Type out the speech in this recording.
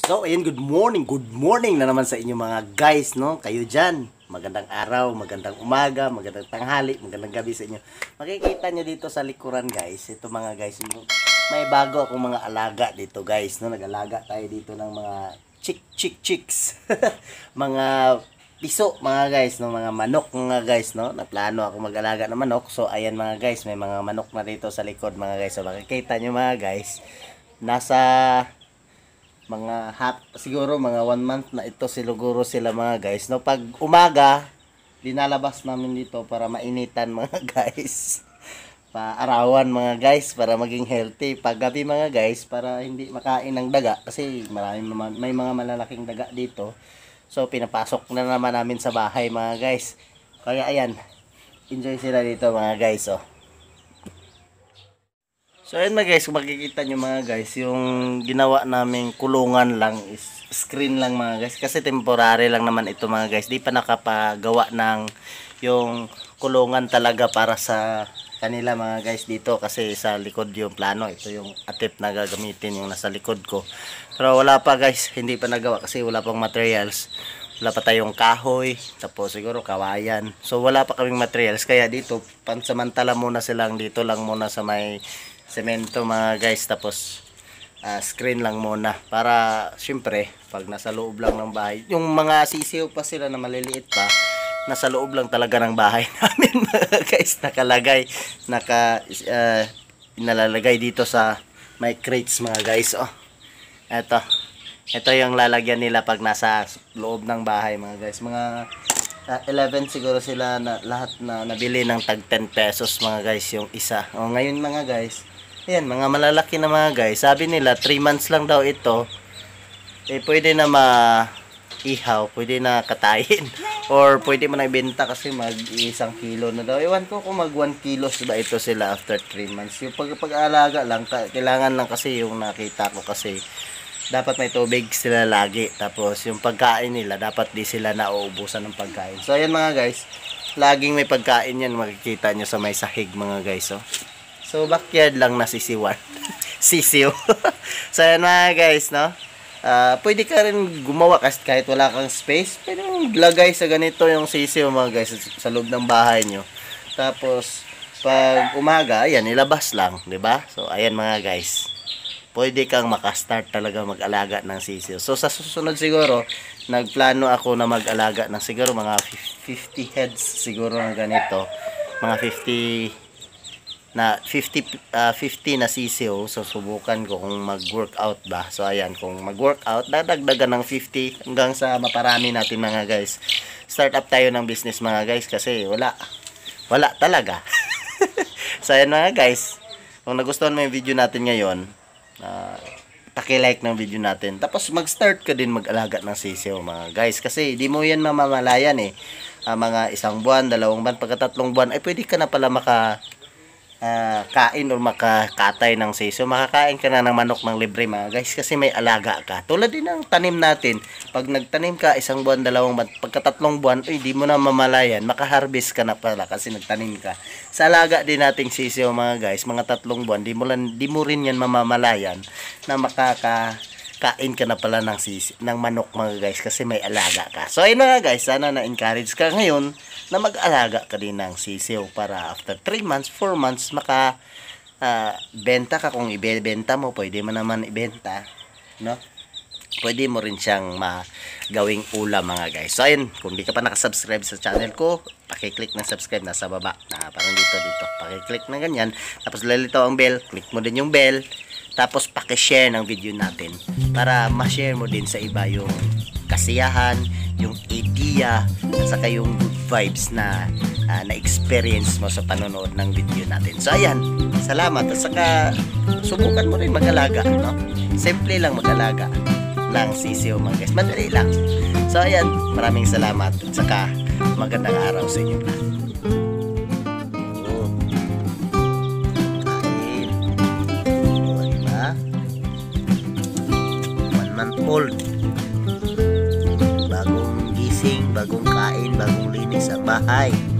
So, ayan, good morning, good morning na naman sa inyo mga guys, no? Kayo dyan. Magandang araw, magandang umaga, magandang tanghali, magandang gabi sa inyo. Makikita nyo dito sa likuran, guys. Ito mga guys, may bago akong mga alaga dito, guys, no? Nag-alaga tayo dito ng mga chick, chick, chicks. mga piso, mga guys, no? Mga manok, mga guys, no? Naplano ako mag-alaga ng manok. So, ayan mga guys, may mga manok na dito sa likod, mga guys. So, makikita nyo mga guys, nasa mga hap, siguro mga one month na ito siluguro sila mga guys. No, pag umaga, linalabas namin dito para mainitan mga guys. Paarawan mga guys para maging healthy. Pag gabi mga guys para hindi makain ng daga kasi maraming may mga malalaking daga dito. So pinapasok na naman namin sa bahay mga guys. Kaya ayan, enjoy sila dito mga guys oh. So ayun mga guys, makikita nyo mga guys, yung ginawa namin kulungan lang is screen lang mga guys. Kasi temporary lang naman ito mga guys. Di pa nakapagawa ng yung kulungan talaga para sa kanila mga guys dito. Kasi sa likod yung plano. Ito yung atip na gagamitin yung nasa likod ko. Pero wala pa guys, hindi pa nagawa kasi wala pang materials. Wala pa tayong kahoy, tapos siguro kawayan. So wala pa kaming materials. Kaya dito, pansamantala muna silang dito lang muna sa may semento mga guys tapos uh, screen lang muna para syempre pag nasa loob lang ng bahay yung mga sisiyo pa sila na maliliit pa nasa loob lang talaga ng bahay namin mga guys nakalagay naka uh, nalalagay dito sa my crates mga guys oh eto ito yung lalagyan nila pag nasa loob ng bahay mga guys mga uh, ah, 11 siguro sila na lahat na nabili ng tag 10 pesos mga guys yung isa oh ngayon mga guys Ayan, mga malalaki na mga guys. Sabi nila, 3 months lang daw ito. Eh, pwede na ma-ihaw. Pwede na katayin. Or pwede mo na ibenta kasi mag-isang kilo na daw. Ewan ko kung mag 1 kilos ba ito sila after 3 months. Yung pag-aalaga lang, kailangan lang kasi yung nakita ko kasi dapat may tubig sila lagi. Tapos yung pagkain nila, dapat di sila nauubusan ng pagkain. So ayan mga guys, laging may pagkain yan makikita nyo sa may sahig mga guys. Oh. So, backyard lang nasisiwan. Sisiw. so, yan mga guys, no? Uh, pwede ka rin gumawa kahit wala kang space, pwede mong lagay sa ganito yung sisiw mga guys sa loob ng bahay nyo. Tapos, pag umaga, ayan, ilabas lang, ba diba? So, ayan mga guys. Pwede kang makastart talaga mag-alaga ng sisiw. So, sa susunod siguro, nagplano ako na mag-alaga ng siguro mga 50 heads siguro ng ganito. Mga 50 na 50 uh, 50 na sisiyo so subukan ko kung mag-workout ba so ayan kung mag-workout dadagdagan ng 50 hanggang sa maparami natin mga guys start up tayo ng business mga guys kasi wala wala talaga so ayan mga guys kung nagustuhan mo yung video natin ngayon uh, paki-like ng video natin tapos mag-start ka din mag-alaga ng sisiyo mga guys kasi di mo yan mamamalayan eh uh, mga isang buwan, dalawang buwan, pagkatatlong buwan ay pwede ka na pala maka uh, kain or makakatay ng siso, makakain ka na ng manok ng libre mga guys kasi may alaga ka. Tulad din ng tanim natin, pag nagtanim ka isang buwan, dalawang buwan, pagkatatlong buwan, uy, di mo na mamalayan, makaharvest ka na pala kasi nagtanim ka. Sa alaga din nating siso mga guys, mga tatlong buwan, di mo, lang, di mo rin yan mamamalayan na makaka kain ka na pala ng, sisi, ng manok mga guys kasi may alaga ka. So ayun nga guys, sana na-encourage ka ngayon na mag-alaga ka din ng sisiw para after 3 months, 4 months maka uh, benta ka kung ibebenta mo, pwede mo naman ibenta, no? Pwede mo rin siyang magawing ulam mga guys. So ayun, kung di ka pa nakasubscribe sa channel ko, paki-click ng subscribe nasa baba. Na ah, parang dito dito, paki-click na ganyan. Tapos lalito ang bell, click mo din yung bell tapos paki-share ng video natin para ma-share mo din sa iba yung kasiyahan, yung idea, at saka yung good vibes na uh, na-experience mo sa panonood ng video natin. So ayan, salamat at saka subukan mo rin mag-alaga, no? Simple lang mag-alaga ng sisiyo mga guys. Madali lang. So ayan, maraming salamat at saka magandang araw sa inyo. unfold bagong gising, bagong kain, bagong linis sa bahay